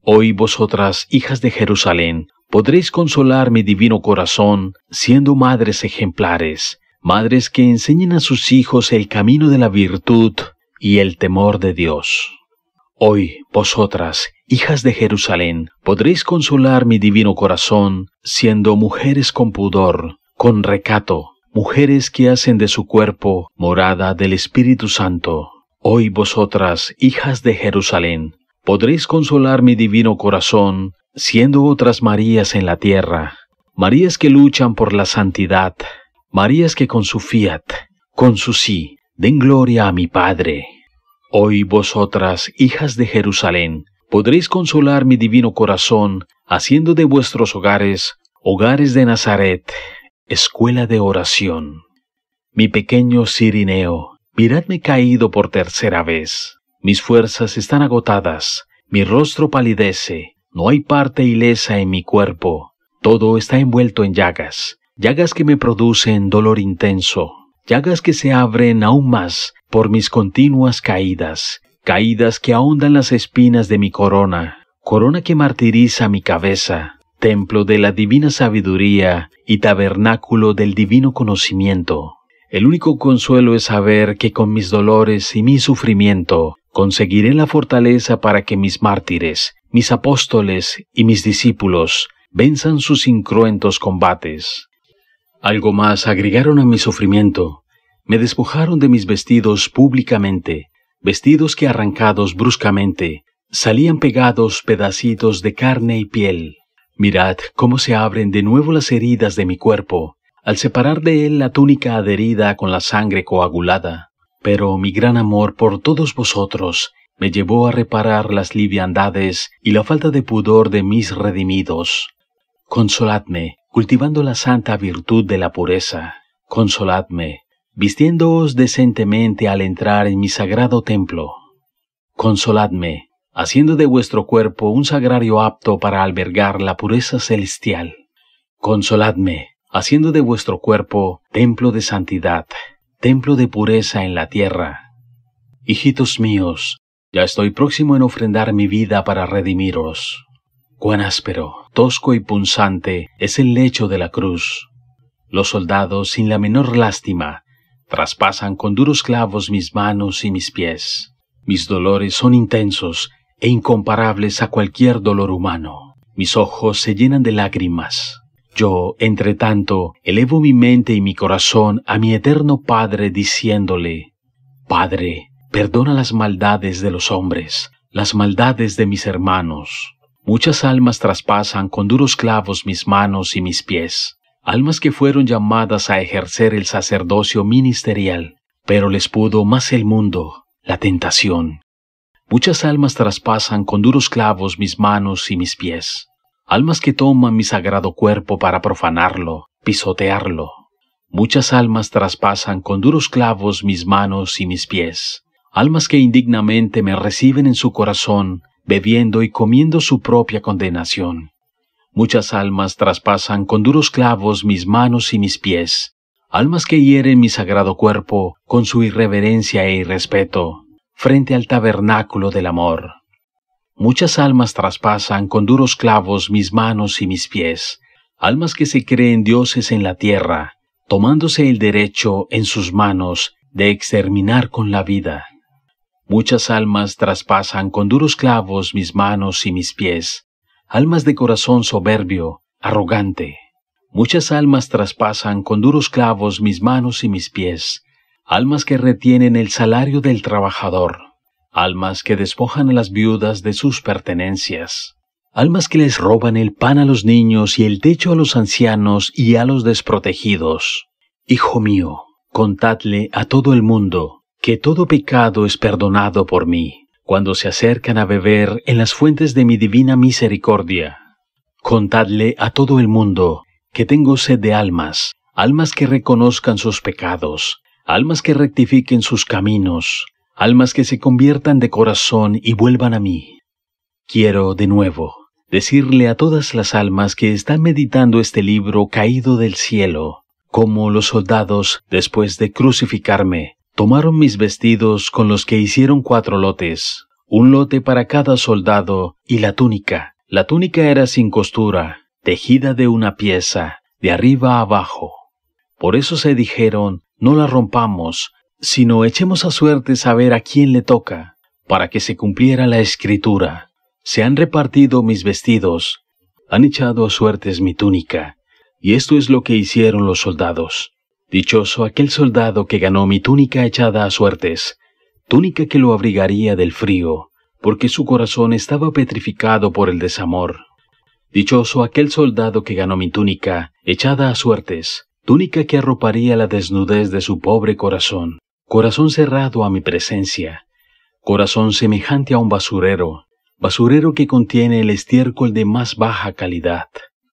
Hoy vosotras, hijas de Jerusalén, podréis consolar mi divino corazón siendo madres ejemplares, madres que enseñen a sus hijos el camino de la virtud y el temor de Dios. Hoy, vosotras, hijas de Jerusalén, podréis consolar mi divino corazón siendo mujeres con pudor, con recato, mujeres que hacen de su cuerpo morada del Espíritu Santo. Hoy vosotras, hijas de Jerusalén, podréis consolar mi divino corazón, siendo otras Marías en la tierra, Marías que luchan por la santidad, Marías que con su fiat, con su sí, den gloria a mi Padre. Hoy vosotras, hijas de Jerusalén, podréis consolar mi divino corazón, haciendo de vuestros hogares, hogares de Nazaret, escuela de oración. Mi pequeño Sirineo, miradme caído por tercera vez. Mis fuerzas están agotadas, mi rostro palidece, no hay parte ilesa en mi cuerpo, todo está envuelto en llagas, llagas que me producen dolor intenso, llagas que se abren aún más por mis continuas caídas, caídas que ahondan las espinas de mi corona, corona que martiriza mi cabeza, templo de la divina sabiduría y tabernáculo del divino conocimiento. El único consuelo es saber que con mis dolores y mi sufrimiento conseguiré la fortaleza para que mis mártires, mis apóstoles y mis discípulos venzan sus incruentos combates. Algo más agregaron a mi sufrimiento. Me despojaron de mis vestidos públicamente, vestidos que arrancados bruscamente, salían pegados pedacitos de carne y piel. Mirad cómo se abren de nuevo las heridas de mi cuerpo, al separar de él la túnica adherida con la sangre coagulada pero mi gran amor por todos vosotros me llevó a reparar las liviandades y la falta de pudor de mis redimidos. Consoladme, cultivando la santa virtud de la pureza. Consoladme, vistiéndoos decentemente al entrar en mi sagrado templo. Consoladme, haciendo de vuestro cuerpo un sagrario apto para albergar la pureza celestial. Consoladme, haciendo de vuestro cuerpo templo de santidad templo de pureza en la tierra. Hijitos míos, ya estoy próximo en ofrendar mi vida para redimiros. Cuán áspero, tosco y punzante es el lecho de la cruz. Los soldados, sin la menor lástima, traspasan con duros clavos mis manos y mis pies. Mis dolores son intensos e incomparables a cualquier dolor humano. Mis ojos se llenan de lágrimas. Yo, entre tanto, elevo mi mente y mi corazón a mi eterno Padre diciéndole, Padre, perdona las maldades de los hombres, las maldades de mis hermanos. Muchas almas traspasan con duros clavos mis manos y mis pies, almas que fueron llamadas a ejercer el sacerdocio ministerial, pero les pudo más el mundo, la tentación. Muchas almas traspasan con duros clavos mis manos y mis pies, almas que toman mi sagrado cuerpo para profanarlo, pisotearlo. Muchas almas traspasan con duros clavos mis manos y mis pies, almas que indignamente me reciben en su corazón, bebiendo y comiendo su propia condenación. Muchas almas traspasan con duros clavos mis manos y mis pies, almas que hieren mi sagrado cuerpo con su irreverencia e irrespeto, frente al tabernáculo del amor. Muchas almas traspasan con duros clavos mis manos y mis pies, almas que se creen dioses en la tierra, tomándose el derecho en sus manos de exterminar con la vida. Muchas almas traspasan con duros clavos mis manos y mis pies, almas de corazón soberbio, arrogante. Muchas almas traspasan con duros clavos mis manos y mis pies, almas que retienen el salario del trabajador, almas que despojan a las viudas de sus pertenencias, almas que les roban el pan a los niños y el techo a los ancianos y a los desprotegidos. Hijo mío, contadle a todo el mundo que todo pecado es perdonado por mí, cuando se acercan a beber en las fuentes de mi divina misericordia. Contadle a todo el mundo que tengo sed de almas, almas que reconozcan sus pecados, almas que rectifiquen sus caminos, almas que se conviertan de corazón y vuelvan a mí. Quiero, de nuevo, decirle a todas las almas que están meditando este libro caído del cielo, como los soldados, después de crucificarme, tomaron mis vestidos con los que hicieron cuatro lotes, un lote para cada soldado y la túnica. La túnica era sin costura, tejida de una pieza, de arriba a abajo. Por eso se dijeron, no la rompamos, sino echemos a suerte saber a quién le toca, para que se cumpliera la escritura. Se han repartido mis vestidos, han echado a suertes mi túnica, y esto es lo que hicieron los soldados. Dichoso aquel soldado que ganó mi túnica echada a suertes, túnica que lo abrigaría del frío, porque su corazón estaba petrificado por el desamor. Dichoso aquel soldado que ganó mi túnica, echada a suertes, túnica que arroparía la desnudez de su pobre corazón corazón cerrado a mi presencia, corazón semejante a un basurero, basurero que contiene el estiércol de más baja calidad.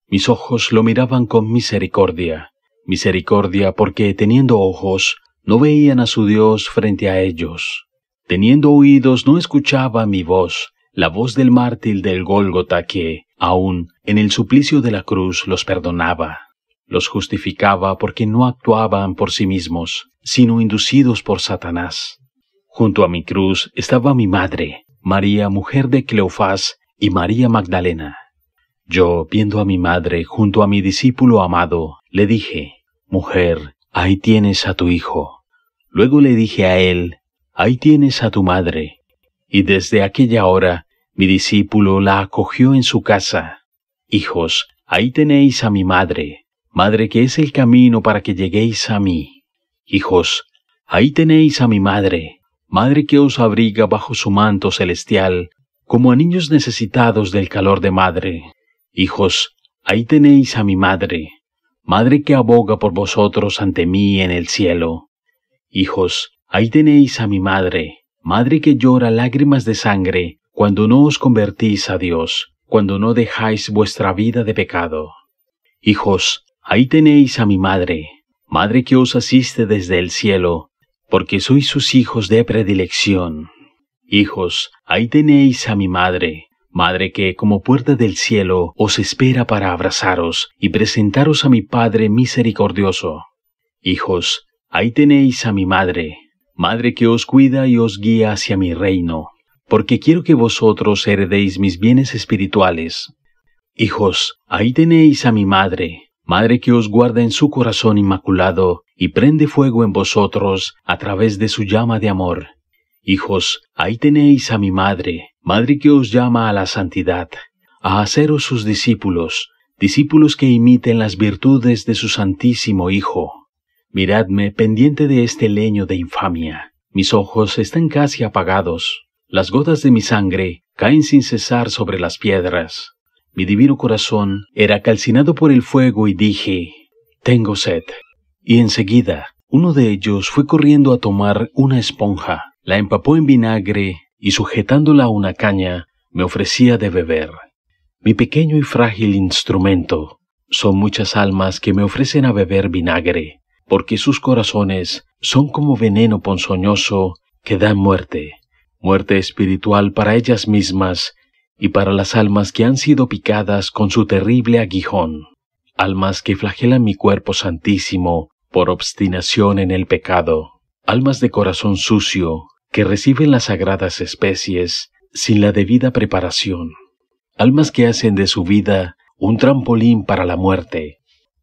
Mis ojos lo miraban con misericordia, misericordia porque teniendo ojos no veían a su Dios frente a ellos, teniendo oídos no escuchaba mi voz, la voz del mártir del Gólgota que, aun en el suplicio de la cruz, los perdonaba, los justificaba porque no actuaban por sí mismos, sino inducidos por Satanás. Junto a mi cruz estaba mi madre, María, mujer de Cleofás, y María Magdalena. Yo, viendo a mi madre junto a mi discípulo amado, le dije, Mujer, ahí tienes a tu hijo. Luego le dije a él, Ahí tienes a tu madre. Y desde aquella hora mi discípulo la acogió en su casa. Hijos, ahí tenéis a mi madre, madre que es el camino para que lleguéis a mí. Hijos, ahí tenéis a mi madre, madre que os abriga bajo su manto celestial, como a niños necesitados del calor de madre. Hijos, ahí tenéis a mi madre, madre que aboga por vosotros ante mí en el cielo. Hijos, ahí tenéis a mi madre, madre que llora lágrimas de sangre cuando no os convertís a Dios, cuando no dejáis vuestra vida de pecado. Hijos, ahí tenéis a mi madre, Madre que os asiste desde el cielo, porque sois sus hijos de predilección. Hijos, ahí tenéis a mi madre, madre que como puerta del cielo os espera para abrazaros y presentaros a mi Padre misericordioso. Hijos, ahí tenéis a mi madre, madre que os cuida y os guía hacia mi reino, porque quiero que vosotros heredéis mis bienes espirituales. Hijos, ahí tenéis a mi madre, Madre que os guarda en su corazón inmaculado y prende fuego en vosotros a través de su llama de amor. Hijos, ahí tenéis a mi Madre, Madre que os llama a la santidad, a haceros sus discípulos, discípulos que imiten las virtudes de su Santísimo Hijo. Miradme pendiente de este leño de infamia. Mis ojos están casi apagados. Las gotas de mi sangre caen sin cesar sobre las piedras. Mi divino corazón era calcinado por el fuego y dije, tengo sed. Y enseguida, uno de ellos fue corriendo a tomar una esponja, la empapó en vinagre y sujetándola a una caña, me ofrecía de beber. Mi pequeño y frágil instrumento, son muchas almas que me ofrecen a beber vinagre, porque sus corazones son como veneno ponzoñoso que da muerte, muerte espiritual para ellas mismas y para las almas que han sido picadas con su terrible aguijón, almas que flagelan mi cuerpo santísimo por obstinación en el pecado, almas de corazón sucio que reciben las sagradas especies sin la debida preparación, almas que hacen de su vida un trampolín para la muerte,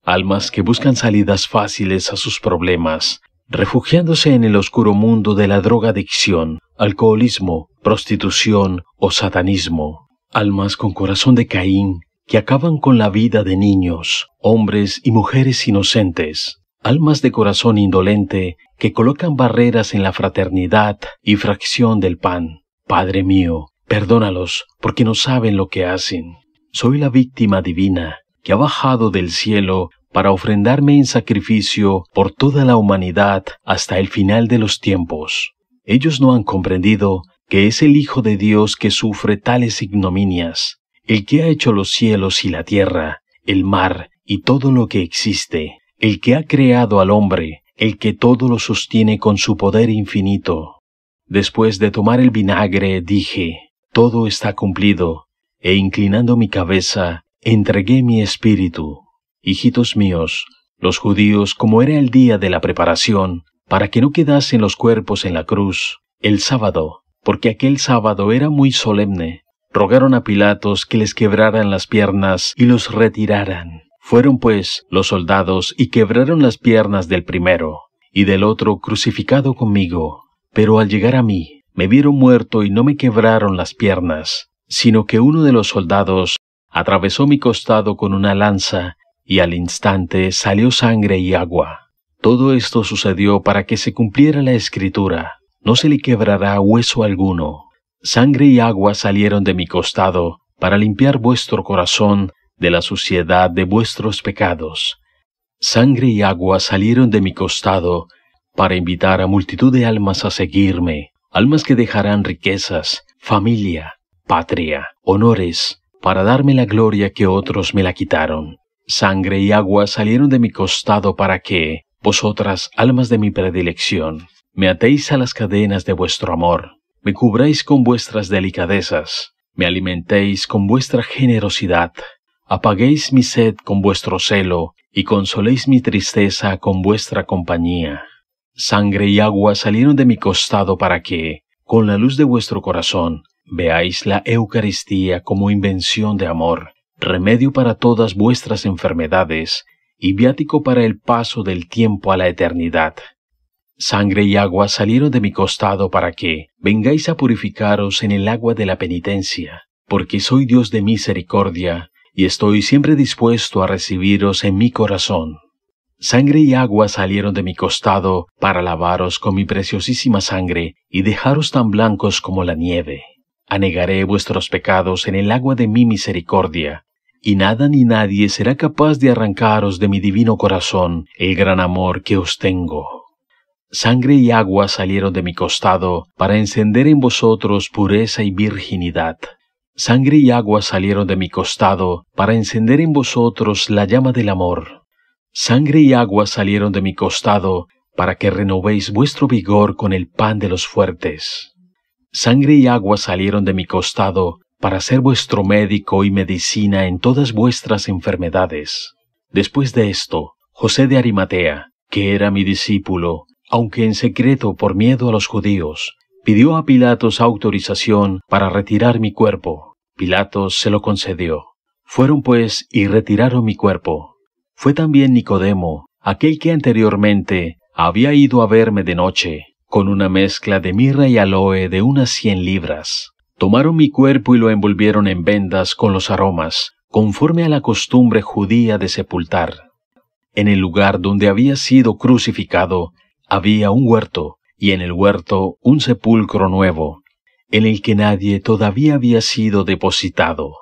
almas que buscan salidas fáciles a sus problemas, refugiándose en el oscuro mundo de la drogadicción, alcoholismo, prostitución o satanismo, Almas con corazón de Caín que acaban con la vida de niños, hombres y mujeres inocentes. Almas de corazón indolente que colocan barreras en la fraternidad y fracción del pan. Padre mío, perdónalos porque no saben lo que hacen. Soy la víctima divina que ha bajado del cielo para ofrendarme en sacrificio por toda la humanidad hasta el final de los tiempos. Ellos no han comprendido que es el Hijo de Dios que sufre tales ignominias, el que ha hecho los cielos y la tierra, el mar y todo lo que existe, el que ha creado al hombre, el que todo lo sostiene con su poder infinito. Después de tomar el vinagre, dije, todo está cumplido, e inclinando mi cabeza, entregué mi espíritu. Hijitos míos, los judíos, como era el día de la preparación, para que no quedasen los cuerpos en la cruz, el sábado, porque aquel sábado era muy solemne. Rogaron a Pilatos que les quebraran las piernas y los retiraran. Fueron pues los soldados y quebraron las piernas del primero y del otro crucificado conmigo. Pero al llegar a mí, me vieron muerto y no me quebraron las piernas, sino que uno de los soldados atravesó mi costado con una lanza y al instante salió sangre y agua. Todo esto sucedió para que se cumpliera la escritura no se le quebrará hueso alguno. Sangre y agua salieron de mi costado para limpiar vuestro corazón de la suciedad de vuestros pecados. Sangre y agua salieron de mi costado para invitar a multitud de almas a seguirme, almas que dejarán riquezas, familia, patria, honores, para darme la gloria que otros me la quitaron. Sangre y agua salieron de mi costado para que, vosotras, almas de mi predilección, me atéis a las cadenas de vuestro amor, me cubráis con vuestras delicadezas, me alimentéis con vuestra generosidad, apaguéis mi sed con vuestro celo, y consoléis mi tristeza con vuestra compañía. Sangre y agua salieron de mi costado para que, con la luz de vuestro corazón, veáis la Eucaristía como invención de amor, remedio para todas vuestras enfermedades y viático para el paso del tiempo a la eternidad. Sangre y agua salieron de mi costado para que vengáis a purificaros en el agua de la penitencia, porque soy Dios de misericordia, y estoy siempre dispuesto a recibiros en mi corazón. Sangre y agua salieron de mi costado para lavaros con mi preciosísima sangre y dejaros tan blancos como la nieve. Anegaré vuestros pecados en el agua de mi misericordia, y nada ni nadie será capaz de arrancaros de mi divino corazón el gran amor que os tengo. Sangre y agua salieron de mi costado para encender en vosotros pureza y virginidad. Sangre y agua salieron de mi costado para encender en vosotros la llama del amor. Sangre y agua salieron de mi costado para que renovéis vuestro vigor con el pan de los fuertes. Sangre y agua salieron de mi costado para ser vuestro médico y medicina en todas vuestras enfermedades. Después de esto, José de Arimatea, que era mi discípulo, aunque en secreto por miedo a los judíos, pidió a Pilatos autorización para retirar mi cuerpo. Pilatos se lo concedió. Fueron pues y retiraron mi cuerpo. Fue también Nicodemo, aquel que anteriormente había ido a verme de noche, con una mezcla de mirra y aloe de unas cien libras. Tomaron mi cuerpo y lo envolvieron en vendas con los aromas, conforme a la costumbre judía de sepultar. En el lugar donde había sido crucificado, había un huerto, y en el huerto un sepulcro nuevo, en el que nadie todavía había sido depositado.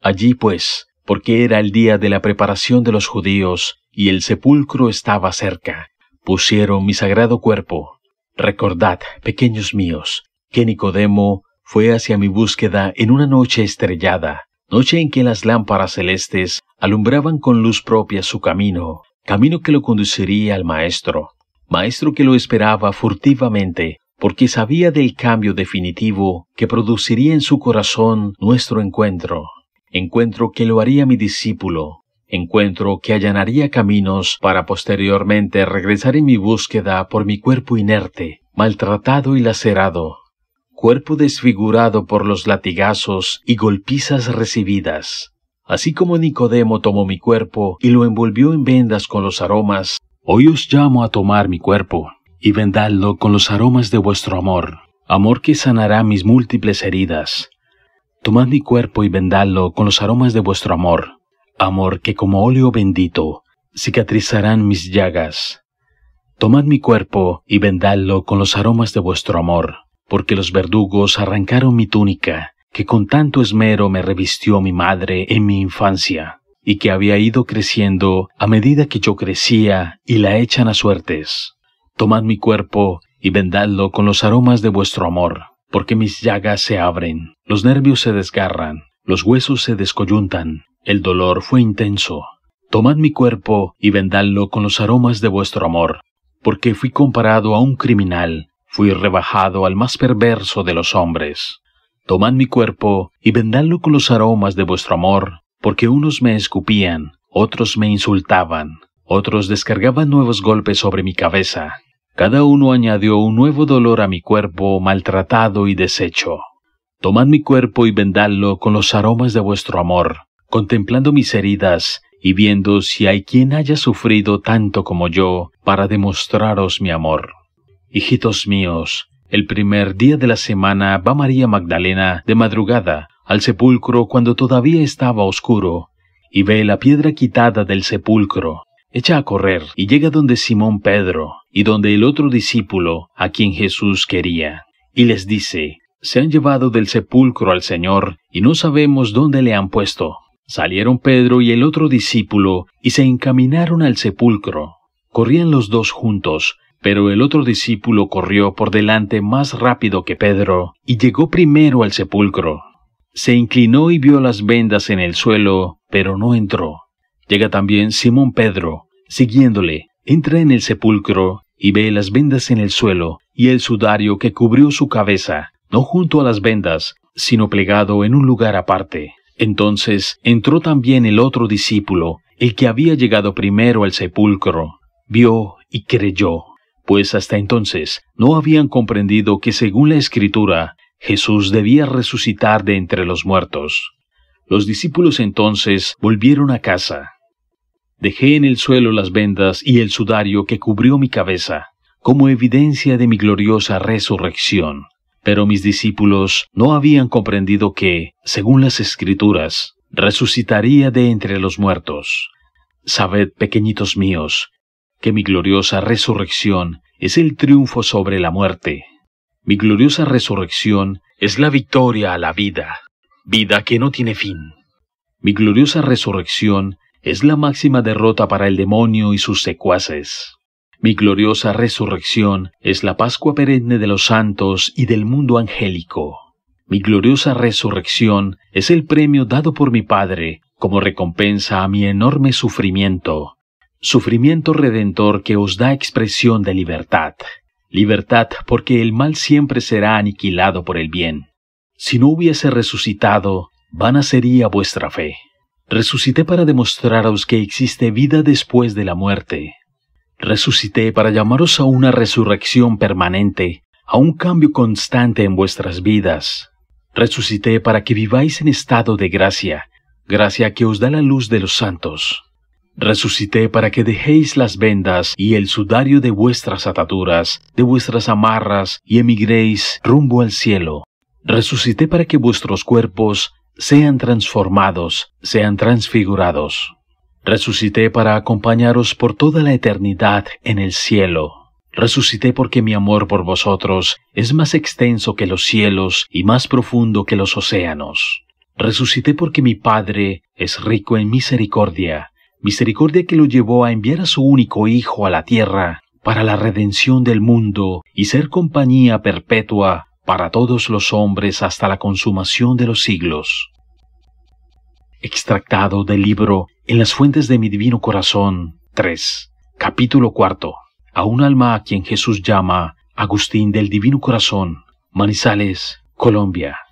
Allí, pues, porque era el día de la preparación de los judíos, y el sepulcro estaba cerca, pusieron mi sagrado cuerpo. Recordad, pequeños míos, que Nicodemo fue hacia mi búsqueda en una noche estrellada, noche en que las lámparas celestes alumbraban con luz propia su camino, camino que lo conduciría al Maestro maestro que lo esperaba furtivamente, porque sabía del cambio definitivo que produciría en su corazón nuestro encuentro, encuentro que lo haría mi discípulo, encuentro que allanaría caminos para posteriormente regresar en mi búsqueda por mi cuerpo inerte, maltratado y lacerado, cuerpo desfigurado por los latigazos y golpizas recibidas. Así como Nicodemo tomó mi cuerpo y lo envolvió en vendas con los aromas, Hoy os llamo a tomar mi cuerpo y vendadlo con los aromas de vuestro amor, amor que sanará mis múltiples heridas. Tomad mi cuerpo y vendadlo con los aromas de vuestro amor, amor que como óleo bendito cicatrizarán mis llagas. Tomad mi cuerpo y vendadlo con los aromas de vuestro amor, porque los verdugos arrancaron mi túnica, que con tanto esmero me revistió mi madre en mi infancia y que había ido creciendo a medida que yo crecía y la echan a suertes. Tomad mi cuerpo y vendadlo con los aromas de vuestro amor, porque mis llagas se abren, los nervios se desgarran, los huesos se descoyuntan, el dolor fue intenso. Tomad mi cuerpo y vendadlo con los aromas de vuestro amor, porque fui comparado a un criminal, fui rebajado al más perverso de los hombres. Tomad mi cuerpo y vendadlo con los aromas de vuestro amor, porque unos me escupían, otros me insultaban, otros descargaban nuevos golpes sobre mi cabeza. Cada uno añadió un nuevo dolor a mi cuerpo maltratado y deshecho. Tomad mi cuerpo y vendadlo con los aromas de vuestro amor, contemplando mis heridas y viendo si hay quien haya sufrido tanto como yo para demostraros mi amor. Hijitos míos, el primer día de la semana va María Magdalena de madrugada al sepulcro cuando todavía estaba oscuro, y ve la piedra quitada del sepulcro. Echa a correr y llega donde Simón Pedro y donde el otro discípulo a quien Jesús quería, y les dice, Se han llevado del sepulcro al Señor y no sabemos dónde le han puesto. Salieron Pedro y el otro discípulo y se encaminaron al sepulcro. Corrían los dos juntos, pero el otro discípulo corrió por delante más rápido que Pedro y llegó primero al sepulcro. Se inclinó y vio las vendas en el suelo, pero no entró. Llega también Simón Pedro, siguiéndole, entra en el sepulcro y ve las vendas en el suelo y el sudario que cubrió su cabeza, no junto a las vendas, sino plegado en un lugar aparte. Entonces entró también el otro discípulo, el que había llegado primero al sepulcro, vio y creyó, pues hasta entonces no habían comprendido que según la escritura Jesús debía resucitar de entre los muertos. Los discípulos entonces volvieron a casa. Dejé en el suelo las vendas y el sudario que cubrió mi cabeza, como evidencia de mi gloriosa resurrección. Pero mis discípulos no habían comprendido que, según las escrituras, resucitaría de entre los muertos. Sabed, pequeñitos míos, que mi gloriosa resurrección es el triunfo sobre la muerte. Mi gloriosa resurrección es la victoria a la vida, vida que no tiene fin. Mi gloriosa resurrección es la máxima derrota para el demonio y sus secuaces. Mi gloriosa resurrección es la Pascua perenne de los santos y del mundo angélico. Mi gloriosa resurrección es el premio dado por mi Padre como recompensa a mi enorme sufrimiento, sufrimiento redentor que os da expresión de libertad. Libertad, porque el mal siempre será aniquilado por el bien. Si no hubiese resucitado, vana sería vuestra fe. Resucité para demostraros que existe vida después de la muerte. Resucité para llamaros a una resurrección permanente, a un cambio constante en vuestras vidas. Resucité para que viváis en estado de gracia, gracia que os da la luz de los santos. Resucité para que dejéis las vendas y el sudario de vuestras ataduras, de vuestras amarras, y emigréis rumbo al cielo. Resucité para que vuestros cuerpos sean transformados, sean transfigurados. Resucité para acompañaros por toda la eternidad en el cielo. Resucité porque mi amor por vosotros es más extenso que los cielos y más profundo que los océanos. Resucité porque mi Padre es rico en misericordia misericordia que lo llevó a enviar a su único Hijo a la tierra para la redención del mundo y ser compañía perpetua para todos los hombres hasta la consumación de los siglos. Extractado del libro En las fuentes de mi divino corazón 3, capítulo 4 a un alma a quien Jesús llama Agustín del Divino Corazón, Manizales, Colombia.